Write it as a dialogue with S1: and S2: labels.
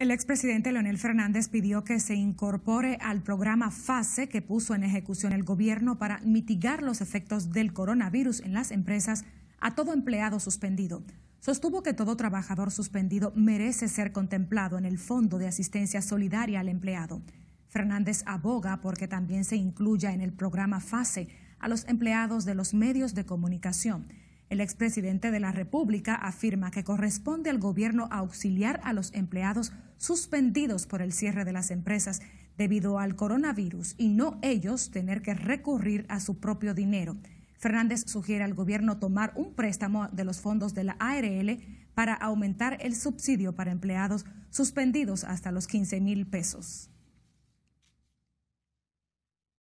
S1: El expresidente Leonel Fernández pidió que se incorpore al programa FASE que puso en ejecución el gobierno para mitigar los efectos del coronavirus en las empresas a todo empleado suspendido. Sostuvo que todo trabajador suspendido merece ser contemplado en el Fondo de Asistencia Solidaria al Empleado. Fernández aboga porque también se incluya en el programa FASE a los empleados de los medios de comunicación. El expresidente de la República afirma que corresponde al gobierno auxiliar a los empleados suspendidos por el cierre de las empresas debido al coronavirus y no ellos tener que recurrir a su propio dinero. Fernández sugiere al gobierno tomar un préstamo de los fondos de la ARL para aumentar el subsidio para empleados suspendidos hasta los 15 mil pesos.